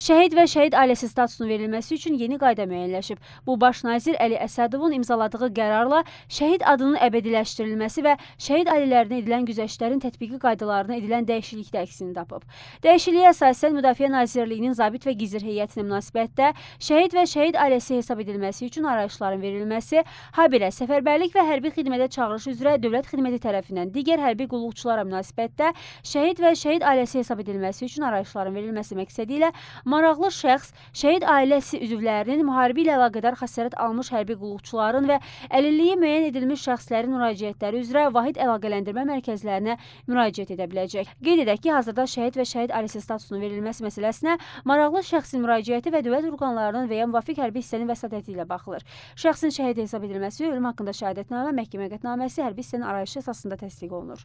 Şəhid və şəhid ailəsi statusunun verilməsi üçün yeni qayda müəyyənləşib. Bu, baş nazir Əli Əsədovun imzaladığı qərarla şəhid adının əbədiləşdirilməsi və şəhid ailələrinə edilən güzəştlərin tətbiqi qaydalarına edilən dəyişiklikdə əksini tapıb. Dəyişikliyə əsasən Müdafiə Nazirliyinin zabit və gizir heyətinə münasibətdə şəhid və şəhid ailəsi hesab edilməsi üçün arayışların verilməsi, habelə səfərbərlik və hərbi xidmətə çağırış üzrə dövlət xidməti tərəfindən digər hərbi qulluqçulara münasibətdə şəhid və şəhid ailəsi hesab edilməsi üçün arayışların verilməsi məqsədi ilə Maraqlı şəxs şəhid ailəsi üzvlərinin müharibə ilə əlaqədar xəsarət almış hərbi qulluqçuların və əlilliyi müəyyən edilmiş şəxslərin müraciətləri üzrə vahid əlaqələndirmə mərkəzlərinə müraciət edə biləcək. Qeyd edək ki, hazırda şəhid və şəhid ailəsi statusunun verilməsi məsələsinə maraqlı şəxsin müraciəti və dövlət orqanlarının və ya müvafiq hərbi hissənin vəsadəti ilə baxılır. Şəxsin şəhid hesab edilməsi, ölüm haqqında şəhadətnamə, məhkəmə qətnaməsi hərbi hissənin arayışı əsasında təsdiq olunur.